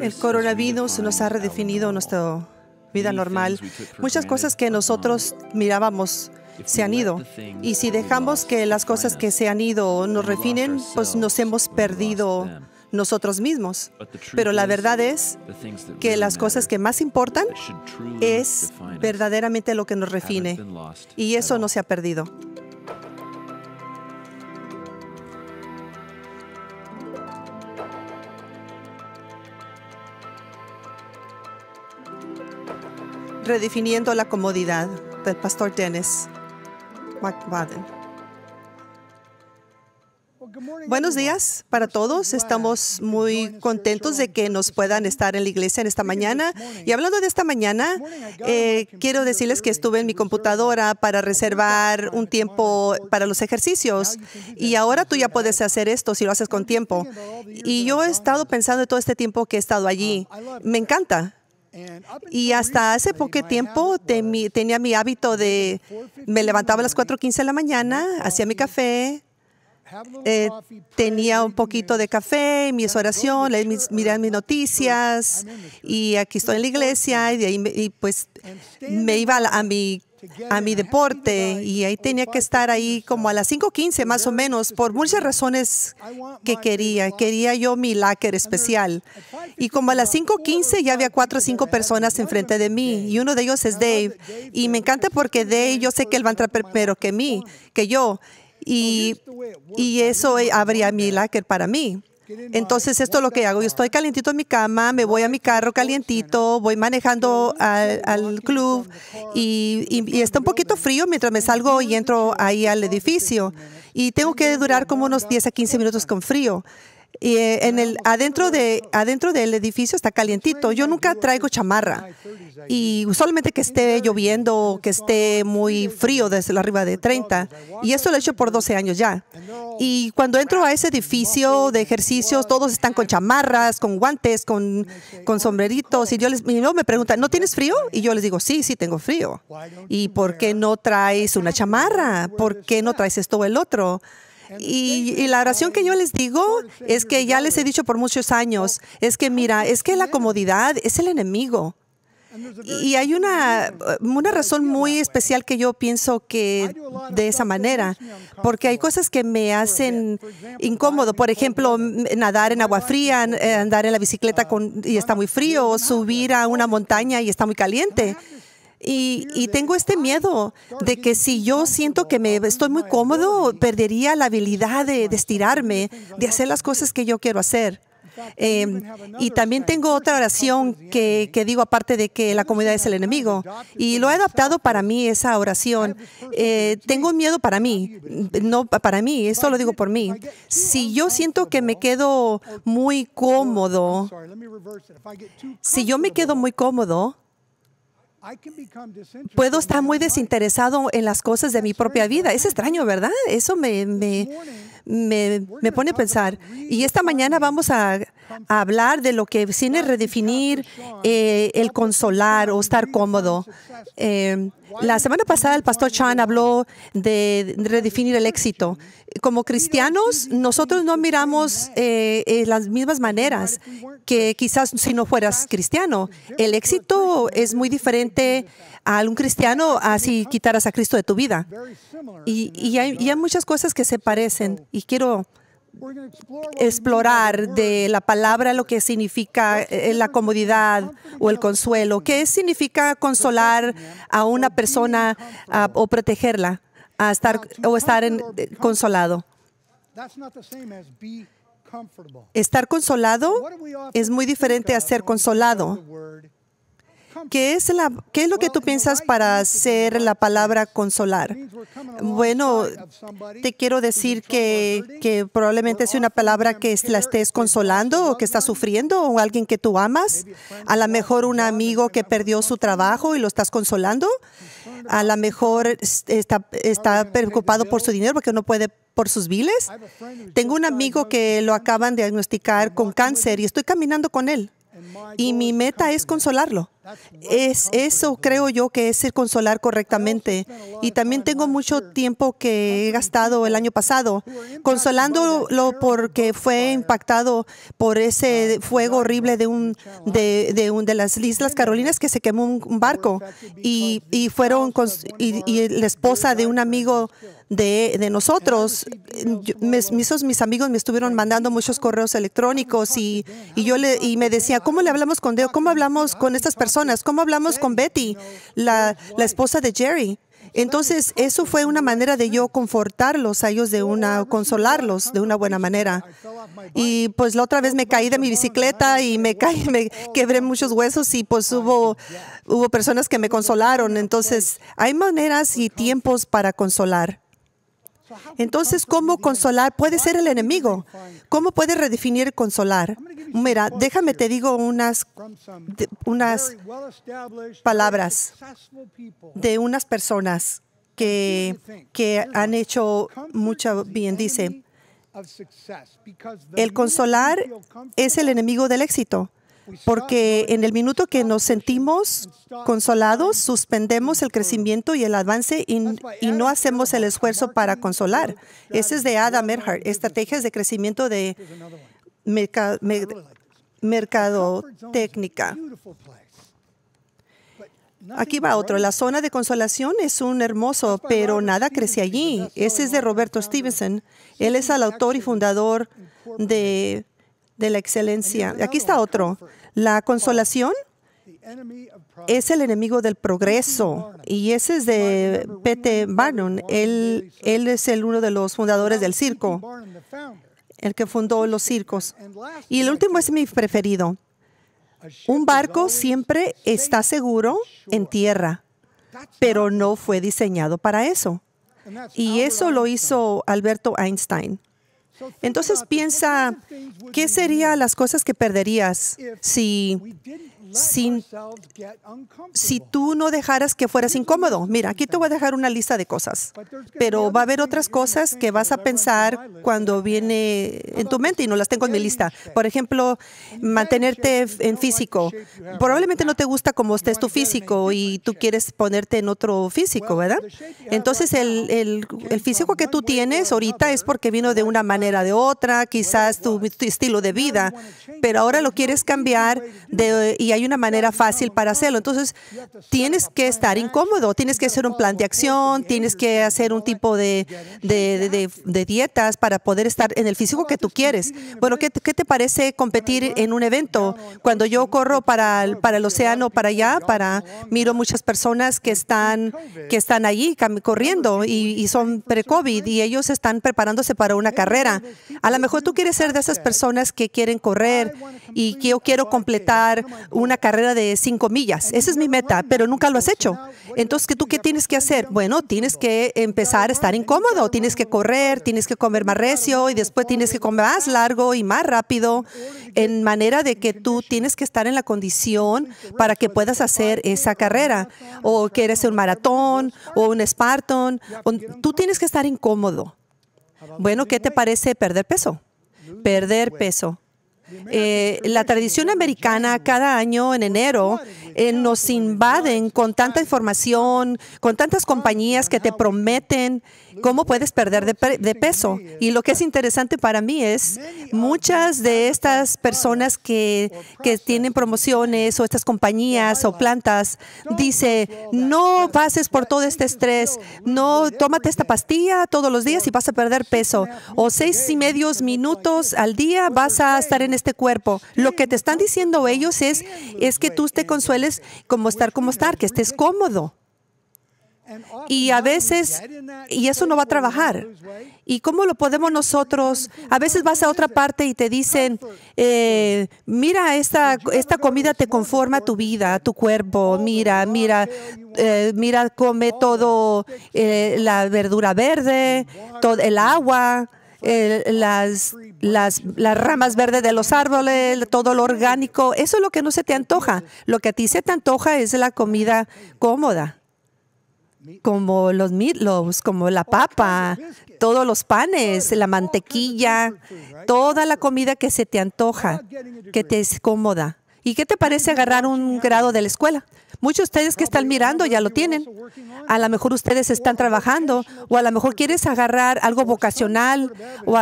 El coronavirus nos ha redefinido nuestra vida normal. Muchas cosas que nosotros mirábamos se han ido. Y si dejamos que las cosas que se han ido nos refinen, pues nos hemos perdido nosotros mismos. Pero la verdad es que las cosas que más importan es verdaderamente lo que nos refine. Y eso no se ha perdido. Redefiniendo la comodidad del pastor Dennis McBaden. Buenos días para todos. Estamos muy contentos de que nos puedan estar en la iglesia en esta mañana. Y hablando de esta mañana, eh, quiero decirles que estuve en mi computadora para reservar un tiempo para los ejercicios. Y ahora tú ya puedes hacer esto si lo haces con tiempo. Y yo he estado pensando todo este tiempo que he estado allí. Me encanta y hasta hace poco tiempo tenía mi hábito de, me levantaba a las 4.15 de la mañana, hacía mi café, eh, tenía un poquito de café, mis oraciones, mis, miraba mis noticias y aquí estoy en la iglesia y, de ahí pues me iba a mi a mi deporte y ahí tenía que estar ahí como a las 5.15 más o menos por muchas razones que quería. Quería yo mi lacquer especial. Y como a las 5.15 ya había cuatro o cinco personas enfrente de mí y uno de ellos es Dave. Y me encanta porque Dave, yo sé que él va a entrar primero que mí, que yo. Y, eso eh, abría mi lacquer para mí. Entonces esto es lo que hago. Yo estoy calientito en mi cama, me voy a mi carro calientito, voy manejando al, club y, y, está un poquito frío mientras me salgo y entro ahí al edificio. Y tengo que durar como unos 10 a 15 minutos con frío y eh, en el adentro de adentro del edificio está calientito. Yo nunca traigo chamarra y solamente que esté lloviendo, o que esté muy frío desde la arriba de 30 y eso lo he hecho por 12 años ya. Y cuando entro a ese edificio de ejercicios, todos están con chamarras, con guantes, con, sombreritos y yo les no me pregunta, ¿no tienes frío? Y yo les digo, sí, sí tengo frío. ¿Y por qué no traes una chamarra? ¿Por qué no traes esto o el otro? Y, la oración que yo les digo es que ya les he dicho por muchos años, es que mira, es que la comodidad es el enemigo. Y hay una, una razón muy especial que yo pienso que de esa manera, porque hay cosas que me hacen incómodo. Por ejemplo, nadar en agua fría, andar en la bicicleta con, y está muy frío, o subir a una montaña y está muy caliente. Y, tengo este miedo de que si yo siento que me estoy muy cómodo, perdería la habilidad de, estirarme, de hacer las cosas que yo quiero hacer. Em, y también tengo otra oración que, digo aparte de que la comunidad es el enemigo. Y lo he adaptado para mí, esa oración. Eh, tengo miedo para mí, no para mí, esto lo digo por mí. Si yo siento que me quedo muy cómodo, si yo me quedo muy cómodo, Puedo estar muy desinteresado en las cosas de mi propia vida. Es extraño, ¿verdad? Eso me, pone a pensar. Y esta mañana vamos a, hablar de lo que sin redefinir eh, el consolar o estar cómodo. Eh, la semana pasada el pastor Chan habló de redefinir el éxito. Como cristianos, nosotros no miramos eh, las mismas maneras que quizás si no fueras cristiano. El éxito es muy diferente a un cristiano así si quitaras a Cristo de tu vida. Y, hay, muchas cosas que se parecen y quiero explorar de la palabra lo que significa eh, la comodidad o el consuelo. ¿Qué significa consolar a una persona o protegerla a estar, o estar en, eh, consolado? Estar consolado es muy diferente a ser consolado ¿Qué es, lo que tú piensas para hacer la palabra consolar? Bueno, te quiero decir que, probablemente es una palabra que la estés consolando o que estás sufriendo o alguien que tú amas. A lo mejor un amigo que perdió su trabajo y lo estás consolando. A lo mejor está, está preocupado por su dinero porque no puede por sus viles. Tengo un amigo que lo acaban de diagnosticar con cáncer y estoy caminando con él. Y mi meta es consolarlo. Es eso creo yo que es el consolar correctamente. Y también tengo mucho tiempo que he gastado el año pasado consolándolo porque fue impactado por ese fuego horrible de un de, de las Islas Carolinas que se quemó un barco y, fueron y, la esposa de un amigo de, nosotros. mis, mis, amigos me estuvieron mandando muchos correos electrónicos y, yo le, y me decía, ¿cómo le hablamos con Dios? ¿Cómo hablamos con estas personas? ¿Cómo hablamos con Betty, la, esposa de Jerry. Entonces, eso fue una manera de yo confortarlos a ellos, de una, consolarlos de una buena manera. Y pues la otra vez me caí de mi bicicleta y me caí, me quebré muchos huesos y pues hubo, hubo personas que me consolaron. Entonces, hay maneras y tiempos para consolar. Entonces, ¿cómo consolar puede ser el enemigo? ¿Cómo puede redefinir consolar? Mira, déjame te digo unas, unas palabras de unas personas que, que han hecho mucho bien. Dice, el consolar es el enemigo del éxito porque en el minuto que nos sentimos consolados, suspendemos el crecimiento y el avance y, no hacemos el esfuerzo para consolar. Ese es de Adam Erhard, estrategias de crecimiento de mercado, técnica. Aquí va otro. La zona de consolación es un hermoso, pero nada crece allí. Ese es de Roberto Stevenson. Él es el autor y fundador de la excelencia. Aquí está otro. La consolación es el enemigo del progreso y ese es de P.T. Barnum. Él, es el uno de los fundadores del circo, el que fundó los circos. Y el último es mi preferido. Un barco siempre está seguro en tierra, pero no fue diseñado para eso. Y eso lo hizo Alberto Einstein. Entonces piensa, ¿qué serían las cosas que perderías si sin, si tú no dejaras que fueras incómodo. Mira, aquí te voy a dejar una lista de cosas, pero va a haber otras cosas que vas a pensar cuando viene en tu mente y no las tengo en mi lista. Por ejemplo, mantenerte en físico. Probablemente no te gusta cómo estés tu físico y tú quieres ponerte en otro físico, ¿verdad? Entonces, el, físico que tú tienes ahorita es porque vino de una manera de otra, quizás tu, estilo de vida, pero ahora lo quieres cambiar de, y hay una manera fácil para hacerlo. Entonces, tienes que estar incómodo, tienes que hacer un plan de acción, tienes que hacer un tipo de, dietas para poder estar en el físico que tú quieres. Bueno, ¿qué, te parece competir en un evento? Cuando yo corro para el, para el océano, para allá, para miro muchas personas que están, que están allí corriendo y, son pre-COVID y ellos están preparándose para una carrera. A lo mejor tú quieres ser de esas personas que quieren correr y que yo quiero completar una carrera de cinco millas. Esa es mi meta, pero nunca lo has hecho. Entonces, ¿tú qué tienes que hacer? Bueno, tienes que empezar a estar incómodo, tienes que correr, tienes que comer más recio y después tienes que comer más largo y más rápido, en manera de que tú tienes que estar en la condición para que puedas hacer esa carrera, o quieres eres un maratón o un Spartan. tú tienes que estar incómodo. Bueno, ¿qué te parece perder peso? Perder peso eh, la tradición americana cada año en enero eh, nos invaden con tanta información, con tantas compañías que te prometen cómo puedes perder de, peso. Y lo que es interesante para mí es muchas de estas personas que, tienen promociones o estas compañías o plantas, dice, no pases por todo este estrés, no tómate esta pastilla todos los días y vas a perder peso. O seis y medios minutos al día vas a estar en este cuerpo. Lo que te están diciendo ellos es, es que tú te consueles como estar como estar, que estés cómodo. Y a veces, y eso no va a trabajar. ¿Y cómo lo podemos nosotros? A veces vas a otra parte y te dicen, eh, mira, esta, comida te conforma tu vida, tu cuerpo, mira, mira, eh, mira, come todo, eh, la verdura verde, todo el agua, las, las, las ramas verdes de los árboles, todo lo orgánico. Eso es lo que no se te antoja. Lo que a ti se te antoja es la comida cómoda como los meatloaves, como la papa, todos los panes, la mantequilla, toda la comida que se te antoja, que te es cómoda. ¿Y qué te parece agarrar un grado de la escuela? Muchos de ustedes que están mirando ya lo tienen. A lo mejor ustedes están trabajando o a lo mejor quieres agarrar algo vocacional o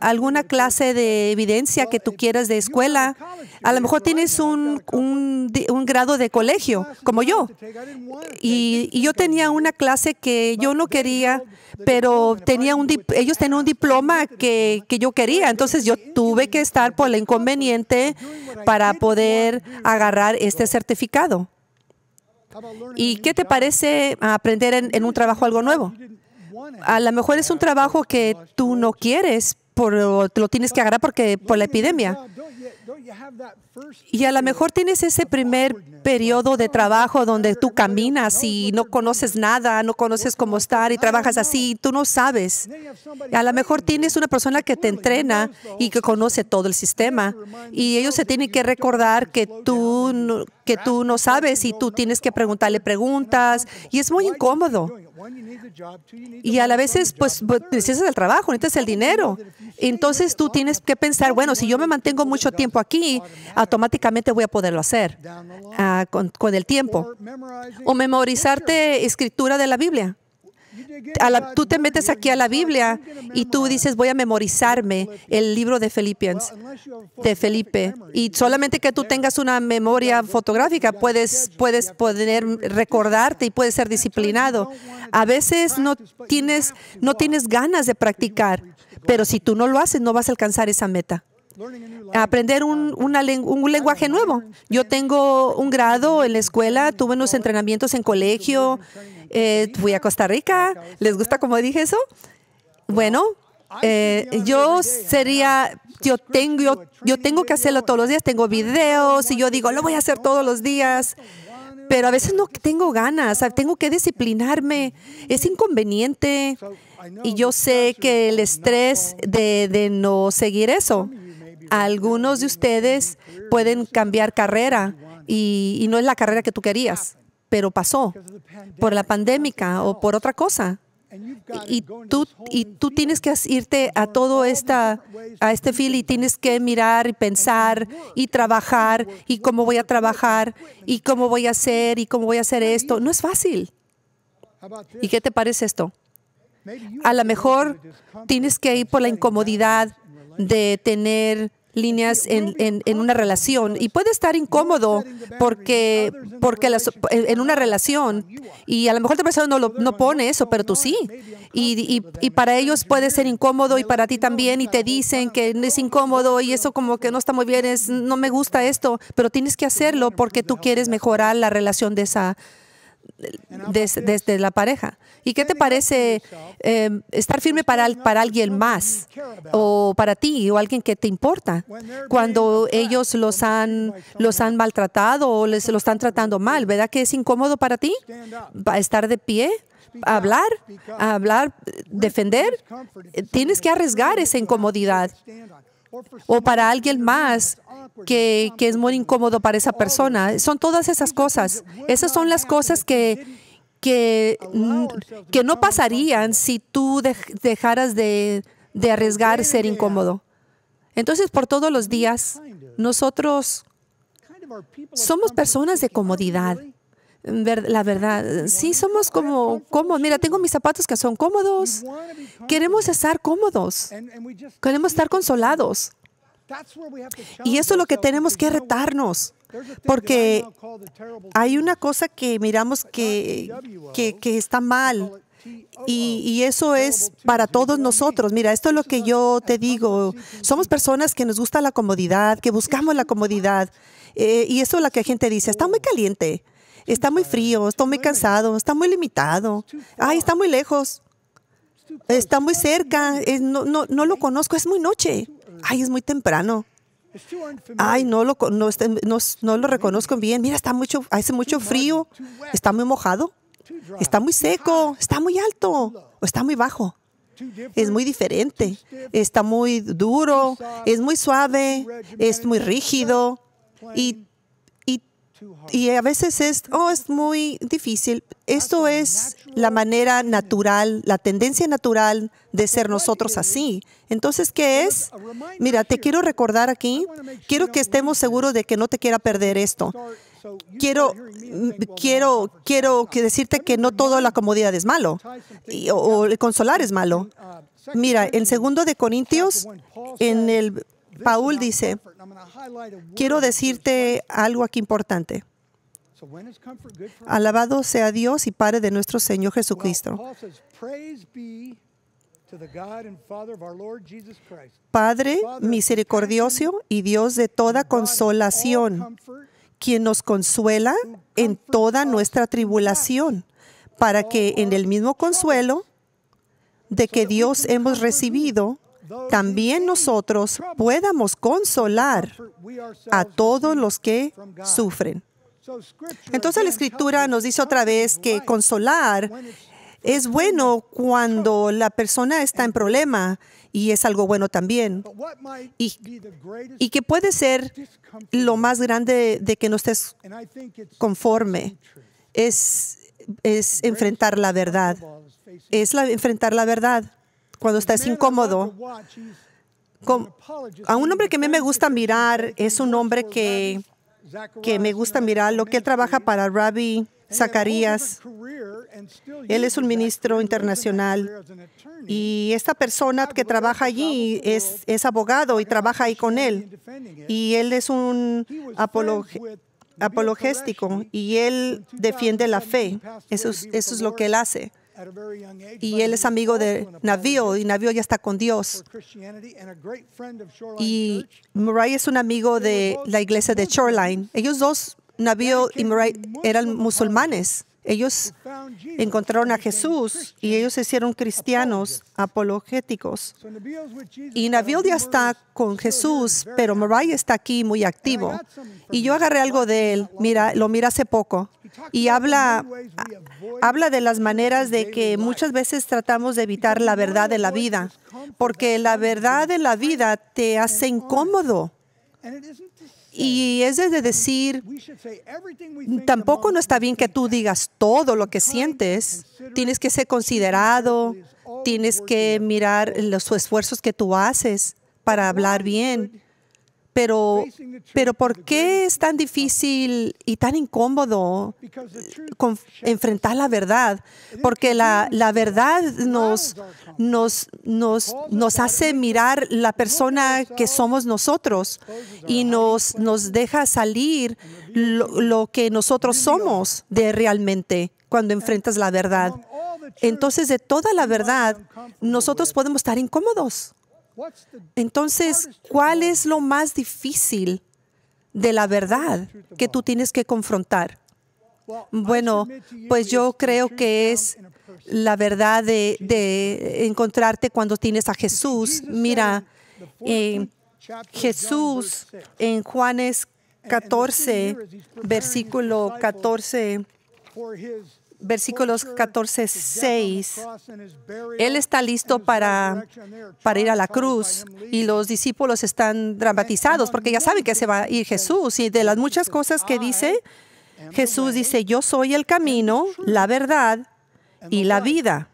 alguna clase de evidencia que tú quieras de escuela. A lo mejor tienes un, grado de colegio, como yo. Y, y, yo tenía una clase que yo no quería, pero tenía un ellos tenían un diploma que, que yo quería. Entonces yo tuve que estar por el inconveniente para poder agarrar este certificado. ¿Y qué te parece aprender en, un trabajo algo nuevo? A lo mejor es un trabajo que tú no quieres, por, lo tienes que agarrar porque por la epidemia. Y a lo mejor tienes ese primer periodo de trabajo donde tú caminas y no conoces nada, no conoces cómo estar y trabajas así, y tú no sabes. A lo mejor tienes una persona que te entrena y que conoce todo el sistema y ellos se tienen que recordar que tú que tú no sabes y tú tienes que preguntarle preguntas y es muy incómodo. Y a la vez, pues, pues, necesitas el trabajo, necesitas el dinero. Entonces tú tienes que pensar, bueno, si yo me mantengo mucho tiempo aquí, automáticamente voy a poderlo hacer ah, con el tiempo. O memorizarte escritura de la Biblia tú te metes aquí a la Biblia y tú dices, voy a memorizarme el libro de Filipenses, de Felipe. Y solamente que tú tengas una memoria fotográfica, puedes, puedes poder recordarte y puedes ser disciplinado. A veces no tienes, no tienes ganas de practicar, pero si tú no lo haces, no vas a alcanzar esa meta aprender un, un, lenguaje nuevo. Yo tengo un grado en la escuela, tuve unos entrenamientos en colegio, eh, fui a Costa Rica. ¿Les gusta como dije eso? Bueno, eh, yo sería, yo tengo, yo, tengo que hacerlo todos los días, tengo videos y yo digo, lo voy a hacer todos los días pero a veces no tengo ganas, tengo que disciplinarme, es inconveniente. Y yo sé que el estrés de, de no seguir eso algunos de ustedes pueden cambiar carrera y, no es la carrera que tú querías, pero pasó por la pandemia o por otra cosa. Y tú, y tú tienes que irte a todo esta, a este fil y tienes que mirar y pensar y trabajar y cómo voy a trabajar y cómo voy a hacer y cómo voy a hacer esto. No es fácil. ¿Y qué te parece esto? A lo mejor tienes que ir por la incomodidad de tener líneas en, en, una relación y puede estar incómodo porque, porque en una relación y a lo mejor la persona no, lo, pone eso, pero tú sí. Y, y, para ellos puede ser incómodo y para ti también y te dicen que es incómodo y eso como que no está muy bien, es, no me gusta esto, pero tienes que hacerlo porque tú quieres mejorar la relación de esa desde, la pareja. ¿Y qué te parece em, estar firme para, para alguien más o para ti o alguien que te importa cuando ellos los han, los han maltratado o les lo están tratando mal? ¿Verdad que es incómodo para ti estar de pie? hablar, hablar, defender, tienes que arriesgar esa incomodidad o para alguien más que, es muy incómodo para esa persona. Son todas esas cosas. Esas son las cosas que, que, mm, que no pasarían si tú dejaras de, de arriesgar ser incómodo. Entonces, por todos los días, nosotros somos personas de comodidad la verdad, sí somos como cómodos. Mira, tengo mis zapatos que son cómodos. Queremos estar cómodos. Queremos estar consolados. Y eso es lo que tenemos que retarnos. Porque hay una cosa que miramos que, está mal. Y, eso es para todos nosotros. Mira, esto es lo que yo te digo. Somos personas que nos gusta la comodidad, que buscamos la comodidad. Eh, y eso es lo que la gente dice, está muy caliente. Está muy frío, está muy cansado, está muy limitado. Ay, está muy lejos. Está muy cerca. No, lo conozco, es muy noche. Ay, es muy temprano. Ay, no lo, no, lo reconozco bien. Mira, está mucho, hace mucho frío. Está muy mojado. Está muy seco. Está muy alto. O está muy bajo es muy diferente, está muy duro, es muy suave, es muy rígido y y a veces es, oh, es muy difícil. Esto es la manera natural, la tendencia natural de ser nosotros así. Entonces, ¿qué es? Mira, te quiero recordar aquí, quiero que estemos seguros de que no te quiera perder esto. Quiero, mm, quiero, quiero decirte que no toda la comodidad es malo o, el consolar es malo. Mira, en segundo de Corintios, en el Paul dice, quiero decirte algo aquí importante. Alabado sea Dios y Padre de nuestro Señor Jesucristo. Padre misericordioso y Dios de toda consolación, quien nos consuela en toda nuestra tribulación, para que en el mismo consuelo de que Dios hemos recibido, también nosotros podamos consolar a todos los que sufren. Entonces la escritura nos dice otra vez que consolar es bueno cuando la persona está en problema y es algo bueno también. Y, que puede ser lo más grande de que no estés conforme es, es enfrentar la verdad. Es enfrentar la verdad cuando estás incómodo. a un hombre que a mí me gusta mirar es un hombre que, me gusta mirar lo que él trabaja para Rabbi Zacarías. Él es un ministro internacional y esta persona que trabaja allí es, es abogado y trabaja ahí con él. Y él es un apologético, apologéstico y él defiende la fe. Eso eso es lo que él hace. Y él es amigo de navío y Navio ya está con Dios. Y Murray es un amigo de la iglesia de Shoreline. Ellos dos, Navío y Murray, eran musulmanes. Ellos encontraron a Jesús y ellos se hicieron cristianos apologéticos. Y Navío ya está con Jesús, pero Murray está aquí muy activo. Y yo agarré algo de él, mira, lo mira hace poco y habla, habla de las maneras de que muchas veces tratamos de evitar la verdad de la vida, porque la verdad de la vida te hace incómodo. Y es de decir, tampoco no está bien que tú digas todo lo que sientes. Tienes que ser considerado, tienes que mirar los esfuerzos que tú haces para hablar bien. Pero, pero ¿por qué es tan difícil y tan incómodo enfrentar la verdad? Porque la, verdad nos, hace mirar la persona que somos nosotros y nos, deja salir lo que nosotros somos de realmente cuando enfrentas la verdad. Entonces, de toda la verdad, nosotros podemos estar incómodos entonces, ¿cuál es lo más difícil de la verdad que tú tienes que confrontar? Bueno, pues yo creo que es la verdad de, encontrarte cuando tienes a Jesús. Mira, eh, Jesús en Juanes 14, versículo 14 versículos 14, 6. Él está listo para, para ir a la cruz y los discípulos están dramatizados porque ya saben que se va a ir Jesús. Y de las muchas cosas que dice, Jesús dice, yo soy el camino, la verdad y la vida.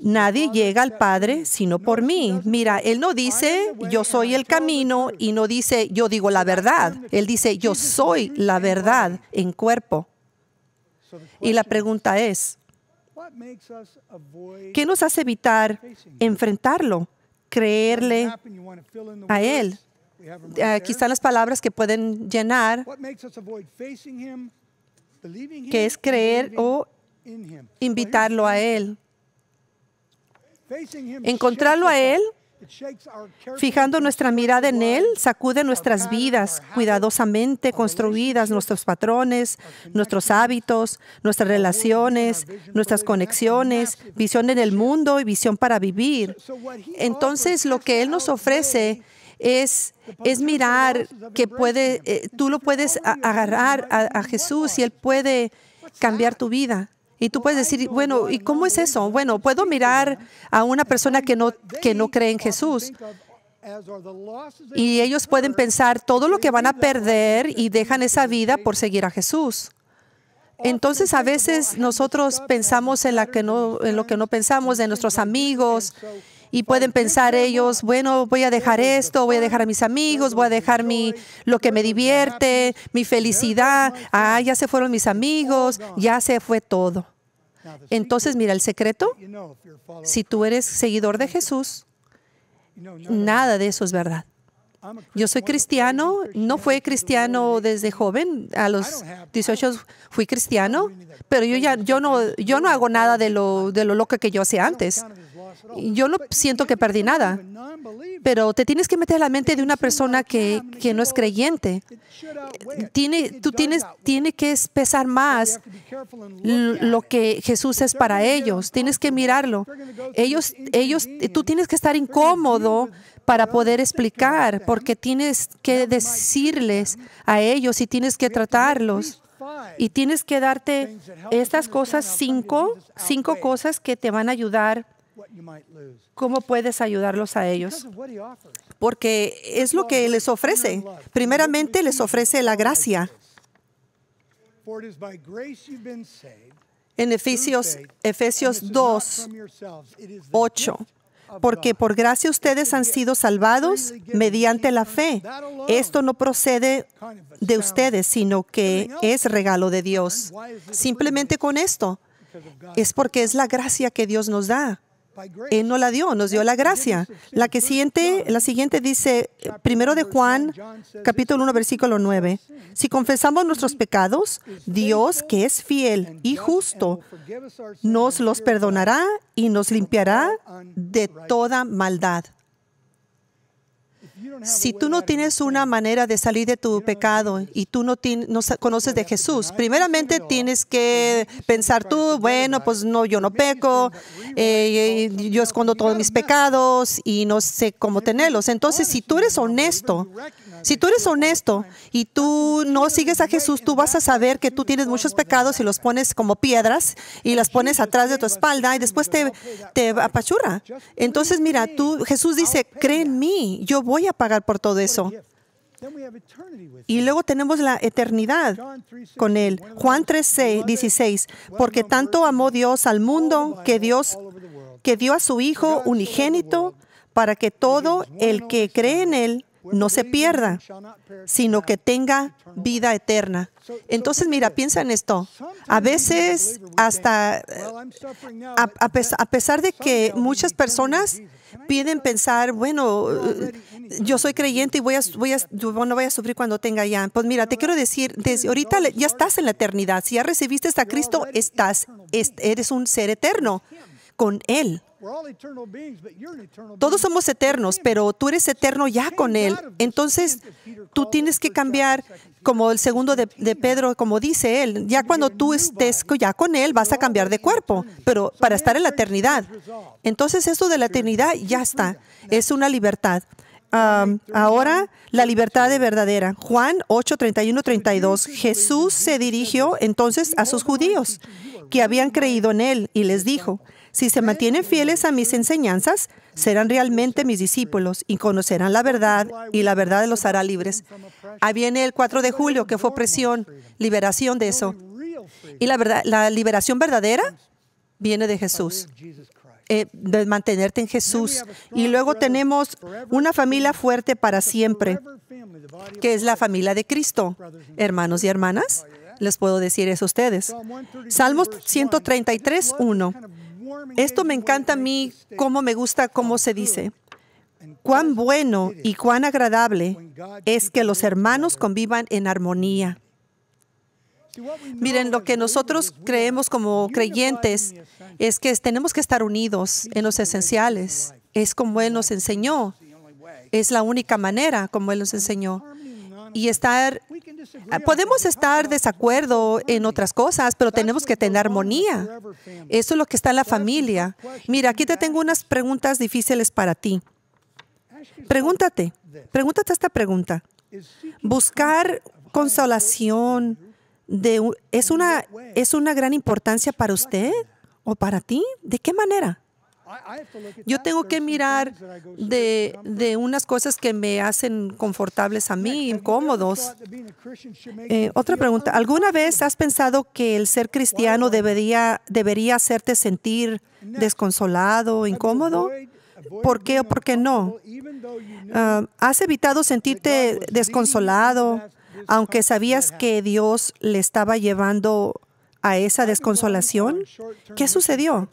Nadie llega al Padre sino por mí. Mira, Él no dice yo soy el camino y no dice yo digo la verdad. Él dice yo soy la verdad en cuerpo. Y la pregunta es, ¿qué nos hace evitar enfrentarlo, creerle a Él? Aquí están las palabras que pueden llenar, que es creer o invitarlo a Él. Encontrarlo a Él Fijando nuestra mirada en Él, sacude nuestras vidas cuidadosamente construidas, nuestros patrones, nuestros hábitos, nuestras relaciones, nuestras conexiones, visión en el mundo y visión para vivir. Entonces, lo que Él nos ofrece es, es mirar que puede, eh, tú lo puedes agarrar a Jesús y Él puede cambiar tu vida. Y tú puedes decir, bueno, ¿y cómo es eso? Bueno, puedo mirar a una persona que no, que no cree en Jesús. Y ellos pueden pensar todo lo que van a perder y dejan esa vida por seguir a Jesús. Entonces a veces nosotros pensamos en, en lo que no pensamos, de nuestros amigos, y pueden pensar ellos, bueno, voy a dejar esto, voy a dejar a mis amigos, voy a dejar mi, lo que me divierte, mi felicidad. Ah, ya se fueron mis amigos, ya se fue todo. Entonces, mira, el secreto, si tú eres seguidor de Jesús, nada de eso es verdad. Yo soy cristiano, no fui cristiano desde joven, a los 18 fui cristiano, pero yo ya yo no yo no hago nada de lo de lo que yo hacía antes yo no siento que perdí nada, pero te tienes que meter a la mente de una persona que, no es creyente. Tiene, tú tienes tiene que pesar más lo que Jesús es para ellos. Tienes que mirarlo. Ellos, ellos, tú tienes que estar incómodo para poder explicar, porque tienes que decirles a ellos y tienes que tratarlos. Y tienes que darte estas cosas, cinco, cinco cosas que te van a ayudar ¿Cómo puedes ayudarlos a ellos? Porque es lo que les ofrece. Primeramente les ofrece la gracia. En Efesios, Efesios 2, 8. Porque por gracia ustedes han sido salvados mediante la fe. Esto no procede de ustedes, sino que es regalo de Dios. Simplemente con esto es porque es la gracia que Dios nos da. Él eh, no la dio, nos dio la gracia. La que siguiente, la siguiente dice, primero de Juan, capítulo 1, versículo 9. Si confesamos nuestros pecados, Dios, que es fiel y justo, nos los perdonará y nos limpiará de toda maldad. Si tú no tienes una manera de salir de tu pecado y tú no, conoces de Jesús, primeramente tienes que pensar tú, bueno, pues no, yo no peco, eh, yo escondo todos mis pecados y no sé cómo tenerlos. Entonces, si tú eres honesto, si tú eres honesto y tú no sigues a Jesús, tú vas a saber que tú tienes muchos pecados y los pones como piedras y las pones atrás de tu espalda y después te, te apachura. Entonces, mira, tú, Jesús dice, cree en mí, yo voy a pagar por todo eso. Y luego tenemos la eternidad con Él. Juan 3, 16, porque tanto amó Dios al mundo que Dios que dio a su Hijo unigénito para que todo el que cree en Él no se pierda, sino que tenga vida eterna. Entonces, mira, piensa en esto. A veces, hasta a, pesar de que muchas personas piden pensar, bueno, yo soy creyente y voy a, voy a, no voy a sufrir cuando tenga ya. Pues mira, te quiero decir, desde ahorita ya estás en la eternidad. Si ya recibiste a Cristo, estás, eres un ser eterno con Él. Todos somos eternos, pero tú eres eterno ya con Él. Entonces, tú tienes que cambiar, como el segundo de, Pedro, como dice él, ya cuando tú estés ya con Él, vas a cambiar de cuerpo, pero para estar en la eternidad. Entonces, esto de la eternidad ya está, es una libertad. ahora, la libertad de verdadera. Juan 8, 31, 32. Jesús se dirigió entonces a sus judíos que habían creído en Él y les dijo, si se mantienen fieles a mis enseñanzas, serán realmente mis discípulos y conocerán la verdad y la verdad los hará libres. Ahí viene el 4 de julio, que fue presión, liberación de eso. Y la, verdad, la liberación verdadera viene de Jesús. Eh, de mantenerte en Jesús. Y luego tenemos una familia fuerte para siempre, que es la familia de Cristo. Hermanos y hermanas, les puedo decir eso a ustedes. Salmos 133, 1. Esto me encanta a mí, cómo me gusta cómo se dice. Cuán bueno y cuán agradable es que los hermanos convivan en armonía. Miren, lo que nosotros creemos como creyentes es que tenemos que estar unidos en los esenciales. Es como Él nos enseñó. Es la única manera como Él nos enseñó y estar, ah, podemos estar desacuerdo en otras cosas, pero tenemos que tener armonía. Eso es lo que está en la familia. Mira, aquí te tengo unas preguntas difíciles para ti. Pregúntate, pregúntate esta pregunta. Buscar consolación de, es, una, es una gran importancia para usted o para ti. ¿De qué manera? Yo tengo que mirar de, unas cosas que me hacen confortables a mí, incómodos. Eh, otra pregunta, ¿alguna vez has pensado que el ser cristiano debería, debería hacerte sentir desconsolado, incómodo? ¿Por qué o por qué no? Ah, ¿Has evitado sentirte desconsolado aunque sabías que Dios le estaba llevando a esa desconsolación? ¿Qué sucedió?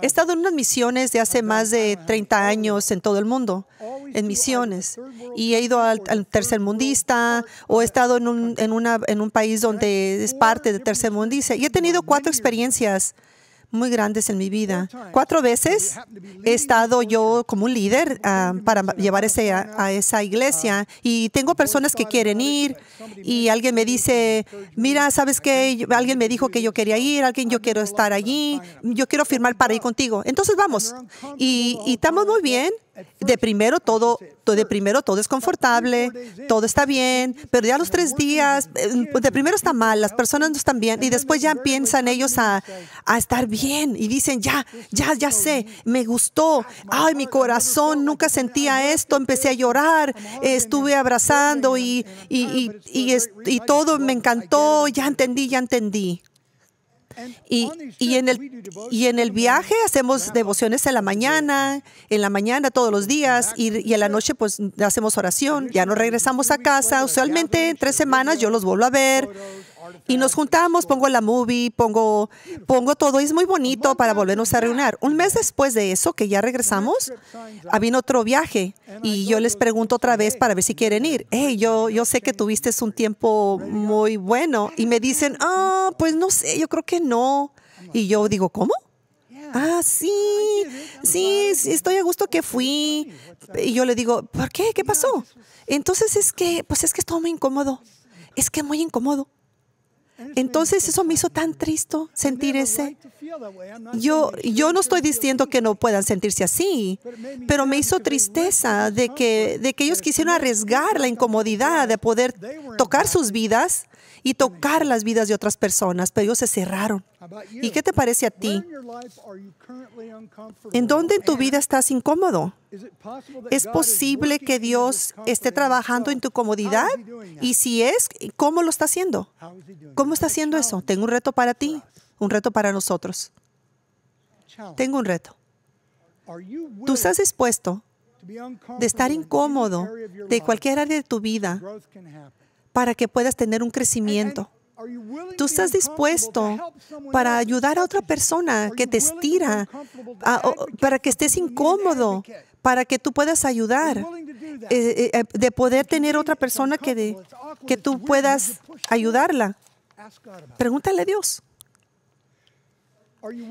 He estado en unas misiones de hace más de 30 años en todo el mundo, en misiones, y he ido al, Tercer Mundista o he estado en un, una, en un país donde es parte de Mundista y he tenido cuatro experiencias muy grandes en mi vida. Cuatro veces he estado yo como un líder ah, para llevar a esa iglesia y tengo personas que quieren ir y alguien me dice, mira, ¿sabes qué? Alguien me dijo que yo quería ir, alguien yo quiero estar allí, yo quiero firmar para ir contigo. Entonces vamos. Y, y estamos muy bien de primero todo, de primero todo es confortable, todo está bien, pero ya los tres días, eh, de primero está mal, las personas no están bien, y después ya piensan ellos a, estar bien y dicen, ya, ya, ya sé, me gustó, ay, mi corazón nunca sentía esto, empecé a llorar, estuve abrazando y, y todo me encantó, ya entendí, ya entendí. Y, en el, y en el viaje hacemos devociones en la mañana, en la mañana todos los días y, en la noche pues hacemos oración. Ya nos regresamos a casa. Usualmente en tres semanas yo los vuelvo a ver y nos juntamos, pongo la movie, pongo, pongo todo, y es muy bonito para volvernos a reunir. Un mes después de eso, que ya regresamos, ah, vino otro viaje y yo les pregunto otra vez para ver si quieren ir. Hey, yo, yo sé que tuviste un tiempo muy bueno y me dicen, ah, pues no sé, yo creo que no. Y yo digo, ¿cómo? Ah, sí, sí, estoy a gusto que fui. Y yo le digo, ¿por qué? ¿Qué pasó? Entonces es que, pues es que todo muy incómodo. Es que muy incómodo. Entonces eso me hizo tan triste sentir ese. Yo, yo no estoy diciendo que no puedan sentirse así, pero me hizo tristeza de que, de que ellos quisieron arriesgar la incomodidad de poder tocar sus vidas y tocar las vidas de otras personas, pero ellos se cerraron. ¿Y qué te parece a ti? ¿En dónde en tu vida estás incómodo? ¿Es posible que Dios esté trabajando en tu comodidad? Y si es, ¿cómo lo está haciendo? ¿Cómo está haciendo eso? Tengo un reto para ti, un reto para nosotros. Tengo un reto. ¿Tú estás dispuesto de estar incómodo de cualquier área de tu vida para que puedas tener un crecimiento. ¿Tú estás dispuesto para ayudar a otra persona que te estira, para que estés incómodo, para que tú puedas ayudar, eh, eh, eh, de poder tener otra persona que, que tú puedas ayudarla? Pregúntale a Dios.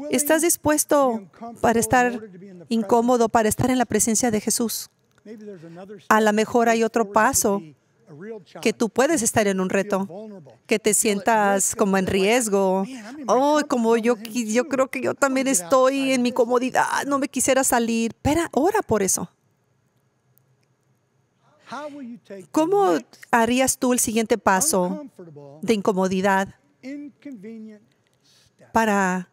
¿Estás dispuesto para estar incómodo, para estar en la presencia de Jesús? A lo mejor hay otro paso que tú puedes estar en un reto, que te sientas como en riesgo. Oh, como yo, yo creo que yo también estoy en mi comodidad, no me quisiera salir. Pero ora por eso. ¿Cómo harías tú el siguiente paso de incomodidad para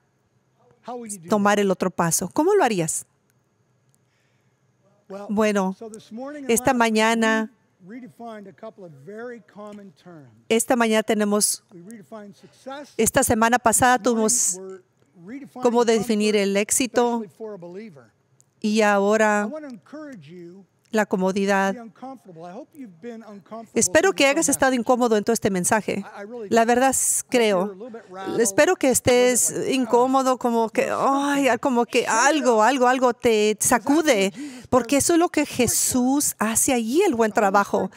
tomar el otro paso? ¿Cómo lo harías? Bueno, esta mañana mm-hmm. Esta mañana tenemos, esta semana pasada tuvimos cómo definir el éxito y ahora la comodidad. Espero que hayas estado incómodo en todo este mensaje. La verdad creo. Espero que estés incómodo, como que, ay, como que algo, algo, algo te sacude. Porque eso es lo que Jesús hace allí, el buen trabajo.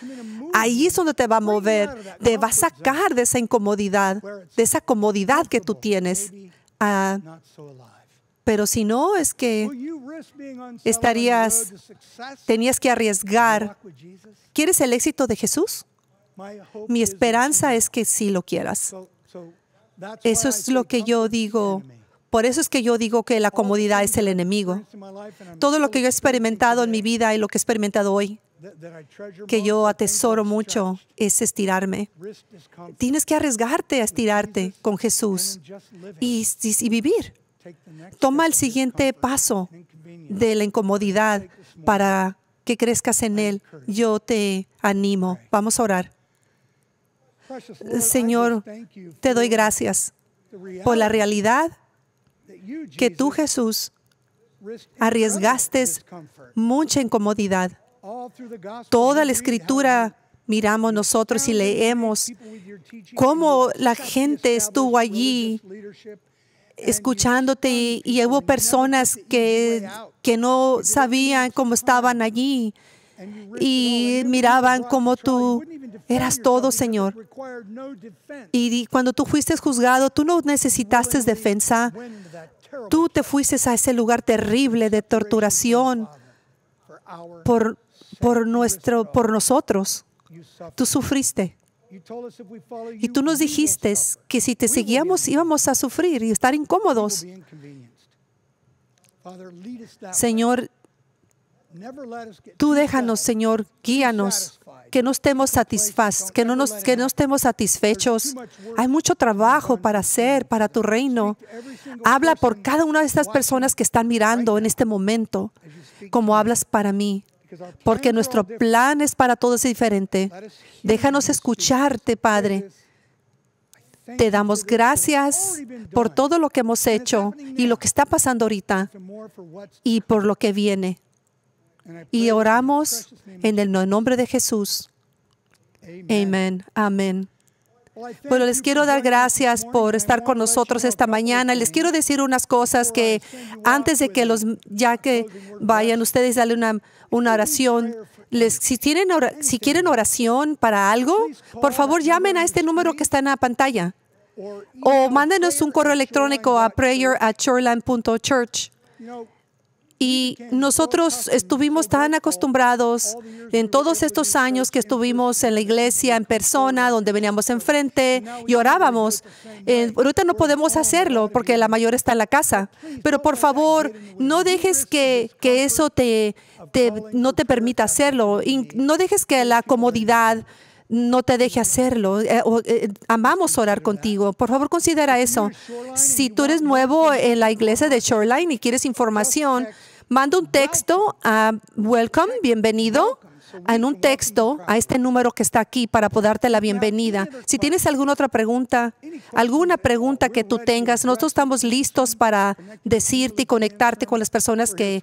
Ahí es donde te va a mover, te va a sacar de esa incomodidad, de esa comodidad que tú tienes. Ah, pero si no, es que estarías, tenías que arriesgar. ¿Quieres el éxito de Jesús? Mi esperanza es que sí lo quieras. Eso es lo que yo digo por eso es que yo digo que la comodidad es el enemigo. Todo lo que yo he experimentado en mi vida y lo que he experimentado hoy, que yo atesoro mucho, es estirarme. Tienes que arriesgarte a estirarte con Jesús y, vivir. Toma el siguiente paso de la incomodidad para que crezcas en Él. Yo te animo. Vamos a orar. Señor, te doy gracias por la realidad que tú, Jesús, arriesgaste mucha incomodidad. Toda la escritura miramos nosotros y leemos cómo la gente estuvo allí escuchándote y, hubo personas que, que no sabían cómo estaban allí y miraban cómo tú Eras todo, Señor. Y cuando tú fuiste juzgado, tú no necesitaste defensa. Tú te fuiste a ese lugar terrible de torturación por, por, nuestro, por nosotros. Tú sufriste. Y tú nos dijiste que si te seguíamos íbamos a sufrir y estar incómodos. Señor, tú déjanos, Señor, guíanos que no estemos que no, nos, que no estemos satisfechos. Hay mucho trabajo para hacer para tu reino. Habla por cada una de estas personas que están mirando en este momento, como hablas para mí porque nuestro plan es para todos diferente. Déjanos escucharte, Padre. Te damos gracias por todo lo que hemos hecho y lo que está pasando ahorita y por lo que viene. Y oramos en el nombre de Jesús. Amén. Amén. Bueno, les quiero dar gracias por estar con nosotros esta mañana. Les quiero decir unas cosas que antes de que los, ya que vayan ustedes, dale una, una oración. Les, si, tienen, si quieren oración para algo, por favor llamen a este número que está en la pantalla o mándenos un correo electrónico a prayer at shoreline.church. Y nosotros estuvimos tan acostumbrados en todos estos años que estuvimos en la iglesia en persona, donde veníamos enfrente y orábamos. Eh, ahorita no podemos hacerlo porque la mayor está en la casa. Pero por favor, no dejes que, eso te, no te permita hacerlo. no dejes que la comodidad no te deje hacerlo. Eh, eh, amamos orar contigo. Por favor, considera eso. Si tú eres nuevo en la iglesia de Shoreline y quieres información, Mando un texto a Welcome, bienvenido, en un texto a este número que está aquí para poderte la bienvenida. Si tienes alguna otra pregunta, alguna pregunta que tú tengas, nosotros estamos listos para decirte y conectarte con las personas que,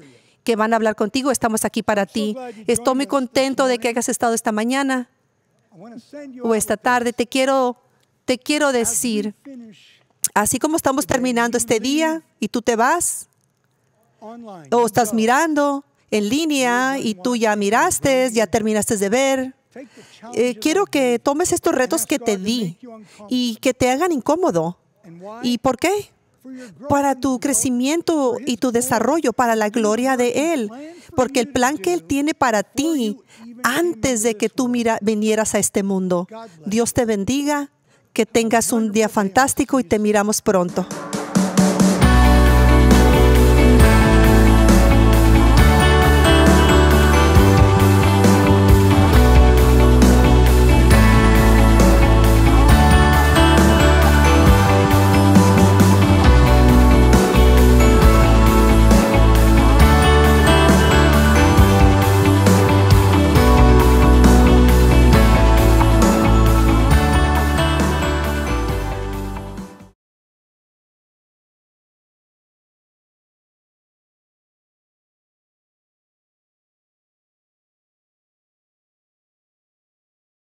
van a hablar contigo. Estamos aquí para ti. Estoy muy contento de que hayas estado esta mañana o esta tarde. Te quiero, te quiero decir, así como estamos terminando este día y tú te vas, o estás mirando en línea y tú ya miraste, ya terminaste de ver. Eh, quiero que tomes estos retos que te di y que te hagan incómodo. ¿Y por qué? Para tu crecimiento y tu desarrollo, para la gloria de Él. Porque el plan que Él tiene para ti antes de que tú vinieras a este mundo. Dios te bendiga, que tengas un día fantástico y te miramos pronto.